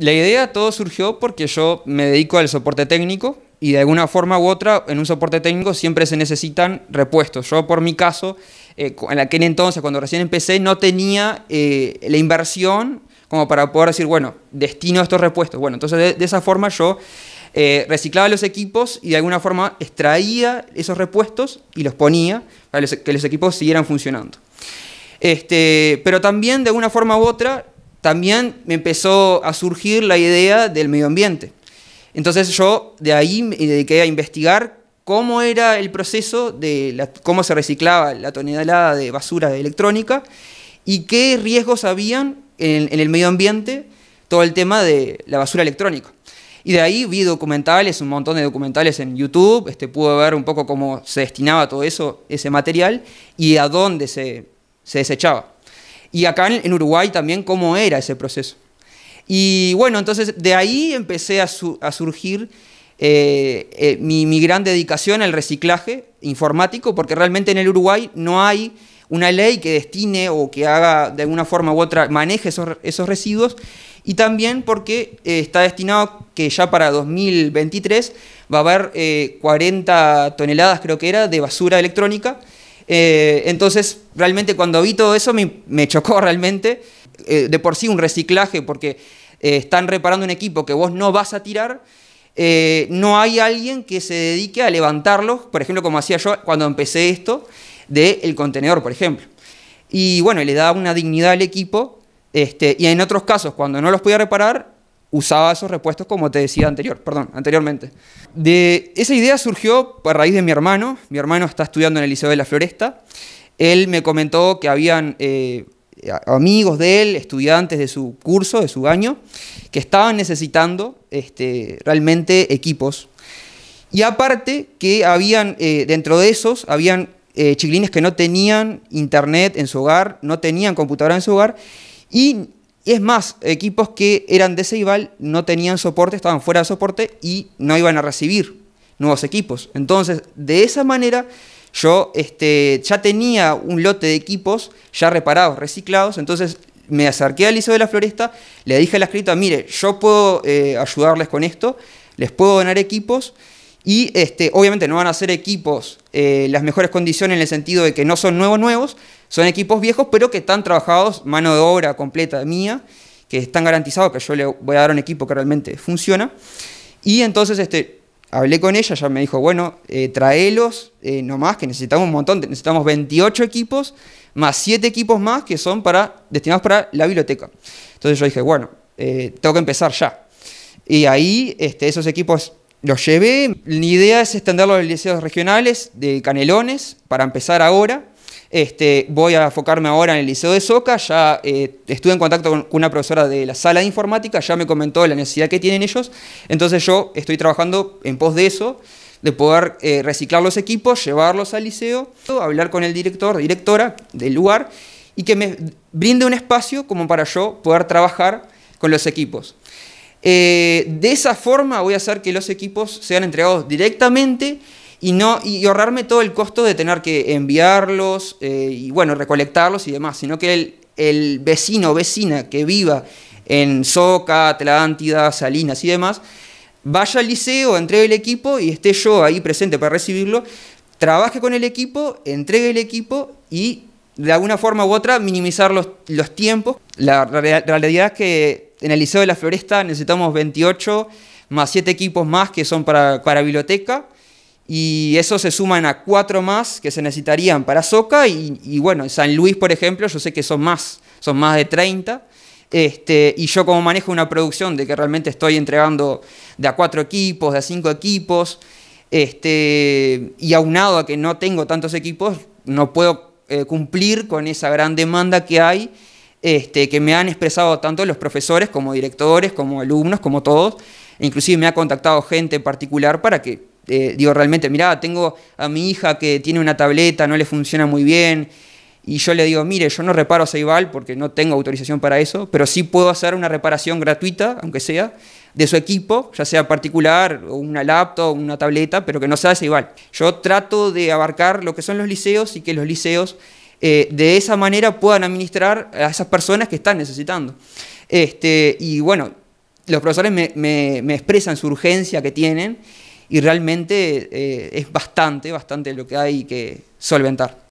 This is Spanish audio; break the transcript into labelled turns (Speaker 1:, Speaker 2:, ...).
Speaker 1: La idea todo surgió porque yo me dedico al soporte técnico y de alguna forma u otra en un soporte técnico siempre se necesitan repuestos. Yo por mi caso, eh, en aquel entonces cuando recién empecé no tenía eh, la inversión como para poder decir, bueno, destino a estos repuestos. Bueno, entonces de, esa forma yo eh, reciclaba los equipos y de alguna forma extraía esos repuestos y los ponía para e, que los equipos siguieran funcionando. Este, pero también de alguna forma u otra también me empezó a surgir la idea del medio ambiente. Entonces yo de ahí me dediqué a investigar cómo era el proceso de cómo se reciclaba la tonelada de basura electrónica y qué riesgos habían en, el medio ambiente todo el tema de la basura electrónica. Y de ahí vi documentales, un montón de documentales en YouTube, este, pude ver un poco cómo se destinaba todo eso, ese material y a dónde se, se desechaba y acá en Uruguay también cómo era ese proceso. Y bueno, entonces de ahí empecé a, surgir eh, eh, mi, gran dedicación al reciclaje informático, porque realmente en el Uruguay no hay una ley que destine o que haga de alguna forma u otra, maneje esos, residuos, y también porque eh, está destinado que ya para 2023 va a haber 40 toneladas, creo que era, de basura electrónica, eh, entonces, realmente cuando vi todo eso me, chocó realmente. Eh, de por sí un reciclaje, porque eh, están reparando un equipo que vos no vas a tirar. no hay alguien que se dedique a levantarlos, por ejemplo, como hacía yo cuando empecé esto, del contenedor, por ejemplo. Y bueno, le da una dignidad al equipo. Este, y en otros casos, cuando no los podía reparar, usaba esos repuestos como te decía anterior, perdón, anteriormente. De esa idea surgió a raíz de mi hermano. Mi hermano está estudiando en el Liceo de la Floresta. Él me comentó que habían eh, amigos de él, estudiantes de su curso, de su año, que estaban necesitando este, realmente equipos. Y aparte que habían, eh, dentro de esos, habían eh, que no tenían internet en su hogar, no tenían computadora en su hogar, y y es más, equipos que eran de Ceibal no tenían soporte, estaban fuera de soporte y no iban a recibir nuevos equipos. Entonces, de esa manera, yo este, ya tenía un lote de equipos ya reparados, reciclados. Entonces, me acerqué al Liceo de la Floresta, le dije a la escrita, mire, yo puedo eh, ayudarles con esto, les puedo donar equipos. Y este, obviamente no van a ser equipos eh, las mejores condiciones en el sentido de que no son nuevos nuevos, son equipos viejos, pero que están trabajados, mano de obra completa mía, que están garantizados, que yo le voy a dar un equipo que realmente funciona. Y entonces este, hablé con ella, ella me dijo, bueno, eh, traelos eh, nomás, que necesitamos un montón, necesitamos 28 equipos, más 7 equipos más que son para, destinados para la biblioteca. Entonces yo dije, bueno, eh, tengo que empezar ya. Y ahí este, esos equipos los llevé. Mi idea es extenderlos a los liceos regionales de Canelones para empezar ahora. Este, voy a enfocarme ahora en el Liceo de Soca, ya eh, estuve en contacto con una profesora de la sala de informática, ya me comentó la necesidad que tienen ellos, entonces yo estoy trabajando en pos de eso, de poder eh, reciclar los equipos, llevarlos al liceo, hablar con el director, directora del lugar, y que me brinde un espacio como para yo poder trabajar con los equipos. Eh, de esa forma voy a hacer que los equipos sean entregados directamente y, no, ahorrarme todo el costo de tener que enviarlos eh, y bueno, recolectarlos y demás, sino que el, vecino o vecina que viva en Soca, Atlántida, Salinas y demás, vaya al liceo, entregue el equipo y esté yo ahí presente para recibirlo, trabaje con el equipo, entregue el equipo y de alguna forma u otra minimizar los, los tiempos. La realidad es que en el Liceo de la Floresta necesitamos 28 más 7 equipos más que son para, para biblioteca y eso se suman a cuatro más que se necesitarían para Soca y, bueno, en San Luis, por ejemplo, yo sé que son más, son más de 30. Este, y yo como manejo una producción de que realmente estoy entregando de a cuatro equipos, de a cinco equipos, este, y aunado a que no tengo tantos equipos, no puedo eh, cumplir con esa gran demanda que hay, este, que me han expresado tanto los profesores como directores, como alumnos, como todos. E inclusive me ha contactado gente en particular para que eh, digo realmente, mirá, tengo a mi hija que tiene una tableta, no le funciona muy bien, y yo le digo, mire, yo no reparo Ceibal porque no tengo autorización para eso, pero sí puedo hacer una reparación gratuita, aunque sea, de su equipo, ya sea particular, o una laptop, una tableta, pero que no sea Ceibal. Yo trato de abarcar lo que son los liceos y que los liceos eh, de esa manera puedan administrar a esas personas que están necesitando. Este, y bueno, los profesores me, me, me expresan su urgencia que tienen y realmente eh, es bastante, bastante lo que hay que solventar.